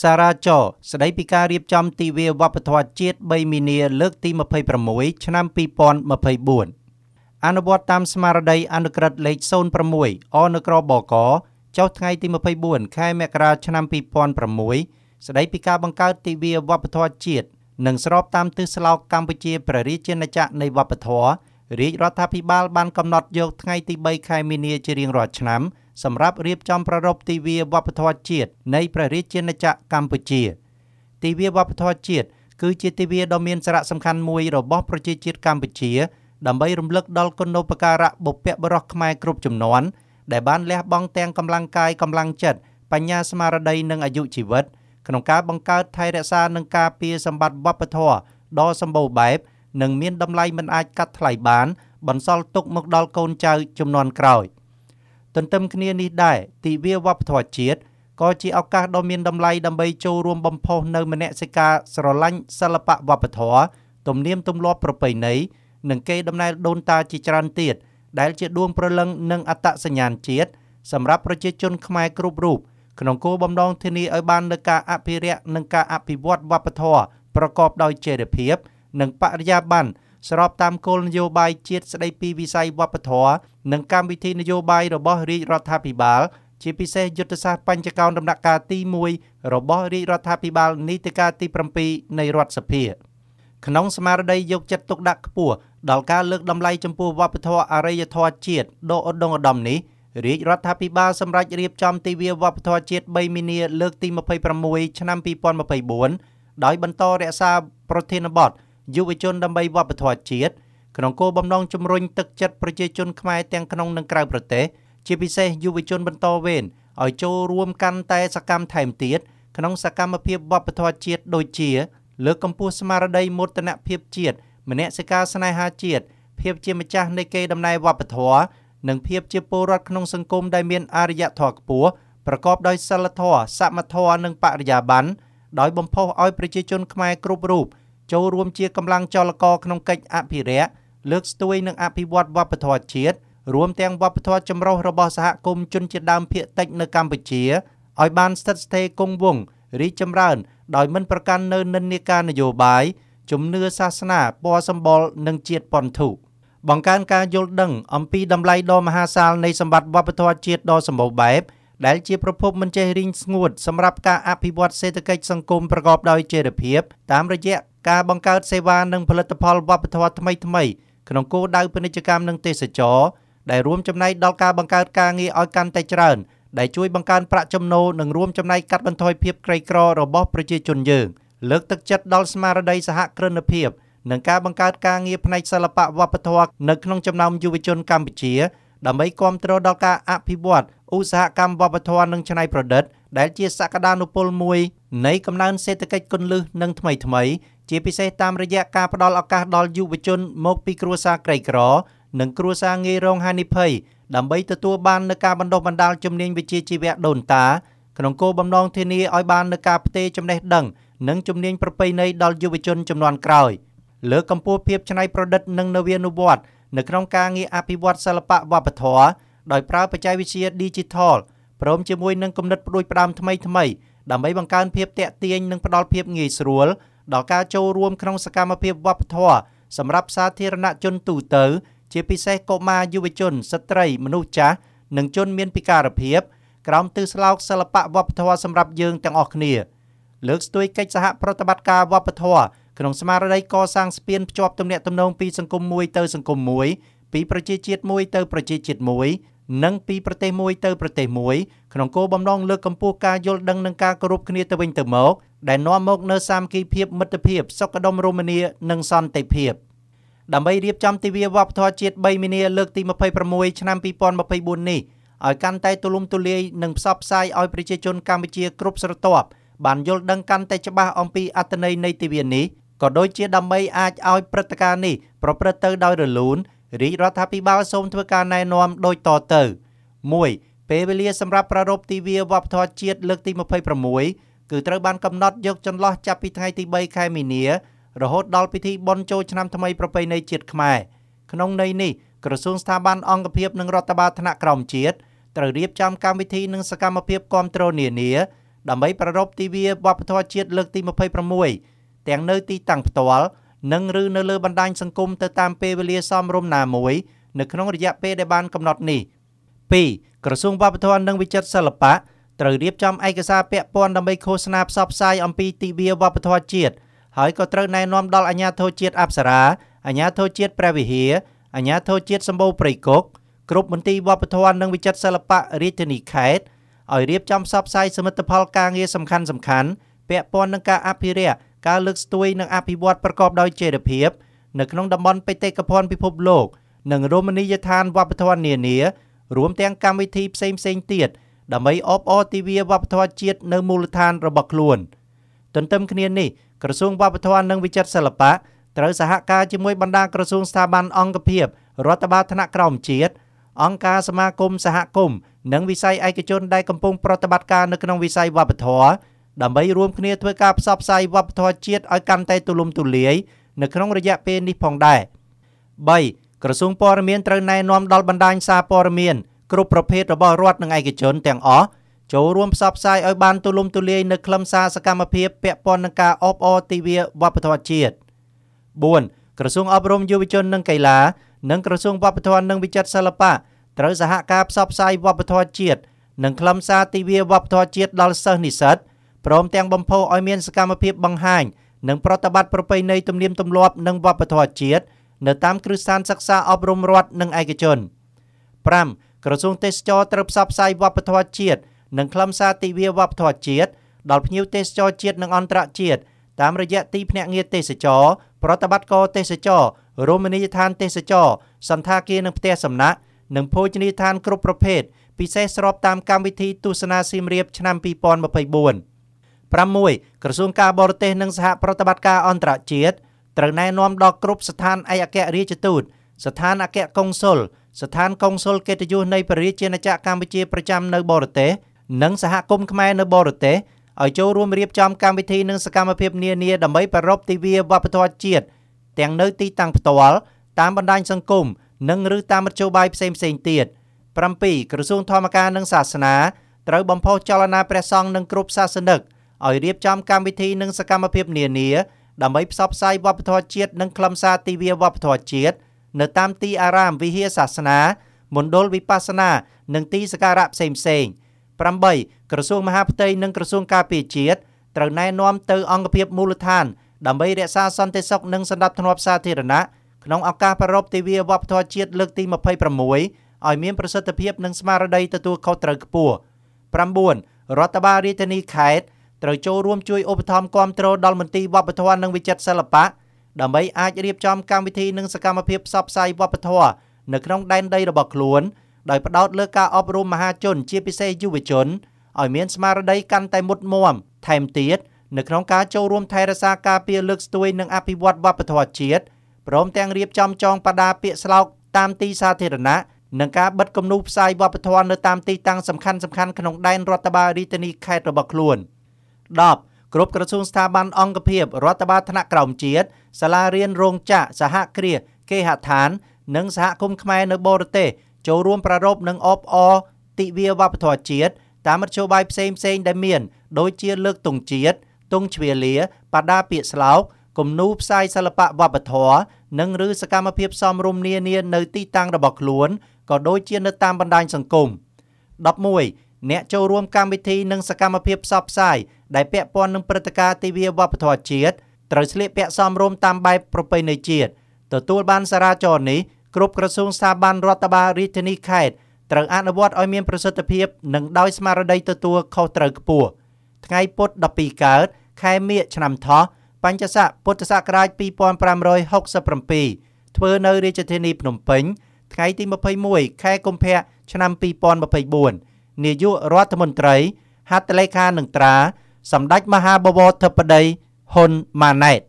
សារ៉ាចរស្ដីពីការរៀបចំទិវាវប្បធម៌ជាតិ3មីនា លើកទី26ឆ្នាំ2024អនុវត្តតាមស្មារតីអនុក្រឹត្យលេខ06អនក្របកចុះថ្ងៃទី24ខែមករាឆ្នាំ2006ស្ដីពីការបង្កើតទិវាវប្បធម៌ជាតិនិងស្របតាមទិសស្លោកកម្ពុជាព្រះរាជាណាចក្រនៃវប្បធម៌រាជរដ្ឋាភិបាល បានកំណត់យកថ្ងៃ ទី3ខែមីនាជារៀងរាល់ឆ្នាំសម្រាប់រៀបចំប្រារព្ធទិវាវប្បធម៌ជាតិនៃព្រះរាជាណាចក្រកម្ពុជាទិវាវប្បធម៌ជាតិគឺជាទិវាដ៏មានសារៈសំខាន់មួយរបស់ប្រជាជាតិកម្ពុជា ដើម្បីរំលឹកដល់គុណូបការៈបុព្វបុរសខ្មែរគ្រប់ចំនួនដែលបានលះបង់ទាំងកម្លាំងកាយកម្លាំងចិត្តបញ្ញាស្មារតីនិងអាយុជីវិត ក្នុងការបង្កើតថែរក្សានិងការពារសម្បត្តិវប្បធម៌ដ៏សម្បូរបែបនិងមានតម្លៃមិនអាចកាត់ថ្លៃបាន បន្សល់ទុកមកដល់កូនចៅជំនាន់ក្រោយ។ទន្ទឹមគ្នានេះដែរទិវាវប្បធម៌ជាតិក៏ជាឱកាសដ៏មានតម្លៃដើម្បីចូលរួមបំផុសនៅមនសិការស្រឡាញ់សិល្បៈវប្បធម៌ទំនៀមទម្លាប់ប្រពៃណីនិងកេរដំណែលដូនតាជាច្រើនទៀតដែលជាដួងព្រលឹងនិងអត្តសញ្ញាណជាតិសម្រាប់ប្រជាជនខ្មែរគ្រប់រូប ក្នុងគោលបំណងធានាឲ្យបាននូវការអភិរក្សនិងការអភិវឌ្ឍវប្បធម៌ប្រកបដោយចីរភាពនិងបរិយាបន្នស្របតាមគោលនយោបាយជាតិស្តីពីវិស័យវប្បធម៌និងកម្មវិធីនយោបាយរបស់រាជរដ្ឋាភិបាលជាពិសេសយុទ្ធសាស្ត្របញ្ចកោណដំណាក់កាលទី1របស់រាជរដ្ឋាភិបាល នីតិកាលទី7នៃរដ្ឋសភាក្នុងស្មារតីយកចិត្តទុកដាក់ខ្ពស់ដល់ការលើកតម្លៃចំពោះវប្បធម៌អរិយធម៌ជាតិដ៏ឧត្តុង្គឧត្តមនេះរាជរដ្ឋាភិបាលសម្រេចរៀបចំទិវាវប្បធម៌ជាតិ3មីនាលើកទី26ឆ្នាំ2024ដោយបន្តរក្សាប្រធានបទយុវជនដើម្បីវប្បធម៌ជាតិក្នុងគោលបំណងជំរុញទឹកចិត្តប្រជាជនខ្មែរទាំងក្នុងនិងក្រៅប្រទេស ជាពិសេសយុវជនបន្តវេនឲ្យចូលរួមកាន់តែសកម្មថែមទៀតក្នុងសកម្មភាពវប្បធម៌ជាតិដូចជាលើកកម្ពស់ស្មារតីមោទនភាពជាតិមនសិការស្នេហាជាតិភាពជាម្ចាស់នៃកេរដំណែលវប្បធម៌និងភាពជាពលរដ្ឋក្នុងសង្គមដែលមានអរិយធម៌ខ្ពស់ប្រកបដោយសិលធម៌សមធម៌និងបរិយាបន្នដោយបំផុសឲ្យប្រជាជនខ្មែរគ្រប់រូបចូលរួមជាកម្លាំងចលករក្នុងកិច្ចអភិរក្សលើកស្ទួយនិងអភិវឌ្ឍវប្បធម៌ជាតិរួមទាំងវប្បធម៌ចម្រុះរបស់សហគមន៍ជនជាតិដើមភាគតិចនៅកម្ពុជាឲ្យបានស្ថិតស្ថេរគង់វង្សរីកចម្រើន ដោយមិនប្រកាន់នៅនិន្នាការនយោបាយជំនឿសាសនាពណ៌សម្បុរនិងជាតិប៉ុនធូបង្កើនការយល់ដឹងអំពីតម្លៃដ៏មហាសាលនៃសម្បត្តិវប្បធម៌ជាតិដ៏សម្បូរបែបដែលជាប្រភពមិនចេះរីងស្ងួតសម្រាប់ការអភិវឌ្ឍសេដ្ឋកិច្ចសង្គមប្រកបដោយចីរភាពតាមរយៈការបង្កើតសេវានិងផលិតផលវប្បធម៌ថ្មីៗក្នុងគោលដៅពាណិជ្ជកម្មនិងទេសចរដែលរួមចំណែកដល់ការបង្កើតការងារឲ្យកាន់តែច្រើនដែលជួយបង្កើនប្រាក់ចំណូលនិងរួមចំណែកកាត់បន្ថយភាពក្រីក្ររបស់ប្រជាជនយើងលើកទឹកចិត្តដល់ស្មារតីសហគ្រិនភាពនិងការបង្កើតការងារផ្នែកសិល្បៈវប្បធម៌នៅក្នុងចំណោមយុវជនកម្ពុជាដើម្បីគាំទ្រដល់ការអភិវឌ្ឍឧស្សាហកម្មវប្បធម៌និងច្នៃប្រឌិតដែលជាសក្តានុពលមួយ នៃកំណើនសេដ្ឋកិច្ចគន្លឹះនិងថ្មីថ្មី ជាពិសេសតាមរយៈការផ្តល់ឱកាសដល់យុវជន មកពីគ្រួសារក្រីក្រនិងគ្រួសារងាយរងហានិភ័យដើម្បីទទួលបាននូវការបណ្ដុះបណ្ដាលជំនាញវិជ្ជាជីវៈដូនតាក្នុងគោលបំណងធានាឲ្យបាននូវការផ្ទេរចំណេះដឹងនិងជំនាញប្រពៃណីដល់យុវជន ចំនួនក្រោយ លើកកម្ពស់ភាពច្នៃប្រឌិត និង នវានុវត្តន៍នៅក្នុងការងារអភិវឌ្ឍសិល្បៈវប្បធម៌ដោយប្រើបច្ចេកវិទ្យា Digital ព្រមជាមួយនឹងគំនិតផ្ដួចផ្ដើមថ្មីថ្មីដើម្បីបង្កើនភាពតាក់ទាញនិងផ្ដល់ភាពងាយស្រួលដល់ការចូលរួមក្នុងសកម្មភាពវប្បធម៌សម្រាប់សាធារណជនទូទៅ ជាពិសេសកុមារយុវជនស្ត្រីមនុស្សចាស់និងជនមានពិការភាពក្រោមទិសស្លោកសិល្បៈវប្បធម៌សម្រាប់យើងទាំងអស់គ្នា លើកស្ទួយកិច្ចសហប្រតិបត្តិការវប្បធម៌ក្នុងស្មារតីកសាងស្ពានភ្ជាប់ទំនាក់ទំនង ពីសង្គមមួយទៅសង្គមមួយពីប្រជាជាតិមួយ ទៅប្រជាជាតិមួយនិងពីប្រទេសមួយទៅប្រទេសមួយក្នុងគោលបំណងលើកកម្ពស់ការយល់ដឹងនិងការគោរពគ្នាទៅវិញទៅមកដែលនាំមកនូវសាមគ្គីភាពមិត្តភាពសុខដុមរមនានិងសន្តិភាពដើម្បីរៀបចំទិវាវប្បធម៌ជាតិ3មីនាលើកទី26ឆ្នាំ2024នេះឲ្យកាន់តែទូលំទូលាយនិងផ្សព្វផ្សាយឲ្យប្រជាជនកម្ពុជាគ្រប់ស្រទាប់ បានយល់ដឹងកាន់តែច្បាស់អំពីអត្ថន័យនៃទិវានេះក៏ដូចជាដើម្បីអាចឲ្យព្រឹត្តិការណ៍នេះប្រព្រឹត្តទៅដោយរលូនរាជរដ្ឋាភិបាលសូមធ្វើការណែនាំដូចតទៅ1ពេលវេលាសម្រាប់ប្រារព្ធទិវាវប្បធម៌ជាតិលើកទី26គឺត្រូវបានកំណត់យកចន្លោះចាប់ពីថ្ងៃទី3ខែមីនា រហូតដល់ពិធីបុណ្យចូលឆ្នាំថ្មីប្រពៃណីជាតិខ្មែរក្នុងន័យនេះក្រសួងស្ថាប័នអង្គភាពនិងរដ្ឋបាលថ្នាក់ក្រោមជាតិត្រូវរៀបចំកម្មវិធីនិងសកម្មភាពគាំទ្រនានាដើម្បីប្រារព្ធទិវាវប្បធម៌ជាតិលើកទី26ទាំងនៅទីតាំងផ្ទាល់និងឬនៅលើបណ្ដាញសង្គមទៅតាមពេលវេលាសមរម្យណាមួយនៅក្នុងរយៈពេលដែលបានកំណត់នេះ2ក្រសួងវប្បធម៌និងវិចិត្រសិល្បៈត្រូវរៀបចំឯកសារពាក់ព័ន្ធដើម្បីឃោសនាផ្សព្វផ្សាយអំពីទិវាវប្បធម៌ជាតិហើយក៏ត្រូវណែនាំដល់អាជ្ញាធរជាតិអប្សរាអាជ្ញាធរជាតិព្រះវិហារអាជ្ញាធរជាតិសម្បូរព្រៃគុកគ្រប់មន្ទីរវប្បធម៌និងវិចិត្រសិល្បៈរាជធានីខេត្តឲ្យរៀបចំផ្សព្វផ្សាយសមិទ្ធផលការងារសំខាន់ៗពាក់ព័ន្ធនឹងការអភិរក្សការលើកស្ទួយនិងអភិវឌ្ឍប្រកបដោយចីរភាពនៅក្នុងតំបន់បេតិកភណ្ឌពិភពលោកនិងរមណីយដ្ឋានវប្បធម៌នានារួមទាំងកម្មវិធីផ្សេងផ្សេងទៀតដើម្បីអបអរទិវាវប្បធម៌ជាតិនៅមូលដ្ឋានរបស់ខ្លួនទន្ទឹមគ្នានេះក្រសួងវប្បធម៌និងវិចិត្រសិល្បៈត្រូវសហការជាមួយបណ្ដាក្រសួងស្ថាប័នអង្គភាពរដ្ឋបាលថ្នាក់ក្រោមជាតិអង្គការសមាគមសហគមន៍និងវិស័យឯកជនដែលកំពុងប្រតិបត្តិការនៅក្នុងវិស័យវប្បធម៌ដើម្បីរួមគ្នាធ្វើការផ្សព្វផ្សាយវប្បធម៌ជាតិឲ្យកាន់តែទូលំទូលាយនៅក្នុងរយៈពេលនេះផងដែរ3ក្រសួងព័ត៌មានត្រូវណែនាំដល់បណ្ដាញសារព័ត៌មានគ្រប់ប្រភេទរបស់រដ្ឋនិងឯកជនទាំងអស់ចូលរួមផ្សព្វផ្សាយឲ្យបានទូលំទូលាយនៅខ្លឹមសារសកម្មភាពពាក់ព័ន្ធនឹងការអបអរទិវាវប្បធម៌ជាតិ4ក្រសួងអប់រំយុវជននិងកីឡា និងក្រសួងវប្បធម៌និងវិចិត្រសិល្បៈត្រូវសហការផ្សព្វផ្សាយវប្បធម៌ជាតិនិងខ្លឹមសារទិវាវប្បធម៌ជាតិដល់សិស្សនិស្សិតព្រមទាំងបំផុសឲ្យមានសកម្មភាពបង្ហាញនិងប្រតិបត្តិប្រពៃណីទំនៀមទម្លាប់និងវប្បធម៌ជាតិនៅតាមគ្រឹះស្ថានសិក្សាអប់រំរដ្ឋនិងឯកជន5ក្រសួងទេសចរត្រូវផ្សព្វផ្សាយវប្បធម៌ជាតិនិងខ្លឹមសារទិវាវប្បធម៌ជាតិដល់ភ្ញៀវទេសចរជាតិនិងអន្តរជាតិតាមរយៈទីភ្នាក់ងារទេសចរប្រតិបត្តិការទេសចរ រមណីយដ្ឋានទេសចរសន្តាគារនិងផ្ទះសំណាក់និងភោជនីយដ្ឋានគ្រប់ប្រភេទពិសេសស្របតាមកម្មវិធីទស្សនាសៀមរាបឆ្នាំ2024 6ក្រសួងការបរទេសនិងសហប្រតិបត្តិការអន្តរជាតិត្រូវណែនាំដល់គ្រប់ស្ថានឯកអគ្គរដ្ឋទូតស្ថានអគ្គកុងស៊ុលស្ថានកុងស៊ុលកិត្តិយសនៃព្រះរាជាណាចក្រកម្ពុជាប្រចាំនៅបរទេសនិងសហគមន៍ខ្មែរនៅបរទេសឲ្យចូលរួមរៀបចំកម្មវិធីនិងសកម្មភាពនានាដើម្បីប្ររពទិវាវប្បធម៌ជាតិទាំងនៅទីតាំងផ្ទាល់តាមបណ្ដាញសង្គមនិងឬតាមមធ្យោបាយផ្សេងផ្សេងទៀត7ក្រសួងធម្មការនិងសាសនាត្រូវបំផុសចលនាព្រះសង្ឃនិងគ្រប់សាសនិកឲ្យរៀបចំកម្មវិធីនិងសកម្មភាពនានាដើម្បីផ្សព្វផ្សាយវប្បធម៌ជាតិនិងខ្លឹមសារទិវាវប្បធម៌ជាតិនៅតាមទីអារាមវិហារសាសនាមណ្ឌលវិបស្សនានិងទីសក្ការៈផ្សេងៗ8ក្រសួងមហាផ្ទៃនិងក្រសួងការពារជាតិត្រូវណែនាំទៅអង្គភាពមូលដ្ឋានដើម្បីរក្សាសន្តិសុខនិងសណ្ដាប់ធ្នាប់សាធារណៈក្នុងឱកាសប្រារព្ធទិវាវប្បធម៌ជាតិលើកទី26ឲ្យមានប្រសិទ្ធភាព និងស្មារតីទទួលខុសត្រូវខ្ពស់9រដ្ឋបាលរាជធានីខេត្តត្រូវចូលរួមជួយឧបត្ថម្ភគាំទ្រដល់មន្ទីរវប្បធម៌និងវិចិត្រសិល្បៈដើម្បីអាចរៀបចំកម្មវិធីនិងសកម្មភាពផ្សព្វផ្សាយវប្បធម៌នៅក្នុងដែនដីរបស់ខ្លួនដោយផ្ដោតលើការអប់រំមហាជនជាពិសេសយុវជនឲ្យមានស្មារតីកាន់តែមុតមាំថែមទៀតនៅក្នុងការចូលរួមថែរក្សាការពារលើកស្ទួយនិងអភិវឌ្ឍវប្បធម៌ជាតិព្រមទាំងរៀបចំចងបដាពាក្យស្លោកតាមទីសាធារណៈនិងការបិទគំនូផ្សាយវប្បធម៌នៅតាមទីតាំងសំខាន់ៗក្នុងដែនរដ្ឋបាលរាជធានីខេត្តរបស់ខ្លួន។10គ្រប់ក្រសួងស្ថាប័នអង្គភាពរដ្ឋបាលថ្នាក់ក្រោមជាតិសាលារៀនរោងចក្រសហគ្រាសគេហដ្ឋាននិងសហគមន៍ខ្មែរនៅបរទេសចូលរួមប្រារព្ធនិងអបអរទិវាវប្បធម៌ជាតិតាមមធ្យោបាយផ្សេងផ្សេង ដែលមាន ដូចជាលើកទង់ជាតិទង់ជ្វាលាបដាពាក្យស្លោកគំនូរផ្សាយសិល្បៈវប្បធម៌និង ឬសកម្មភាពសំរុំនានានៅទីតាំងរបស់ខ្លួនក៏ដូចជានៅតាមបណ្ដាញសង្គម11អ្នកចូលរួមកម្មវិធីនិងសកម្មភាពផ្សព្វផ្សាយដែលពាក់ព័ន្ធនឹងព្រឹត្តិការណ៍ទិវាវប្បធម៌ជាតិត្រូវស្លៀកពាក់សមរម្យតាមបែបប្រពៃណីជាតិទទួលបានសារាចរនេះគ្រប់ក្រសួងស្ថាប័នរដ្ឋបាលរាជធានីខេត្តត្រូវអនុវត្តឲ្យមានប្រសិទ្ធភាពនិងដោយស្មារតីទទួលខុសត្រូវខ្ពស់ថ្ងៃពុធ12កើតខែមិញឆ្នាំថោះបញ្ញស័កពុទ្ធសករាជ2567ធ្វើនៅរាជធានីភ្នំពេញថ្ងៃទី21ខែកុម្ភៈឆ្នាំ2024នាយករដ្ឋមន្ត្រី ហត្ថលេខានឹងត្រា សម្ដេចមហាបវរធិបតីហ៊ុនម៉ាណែត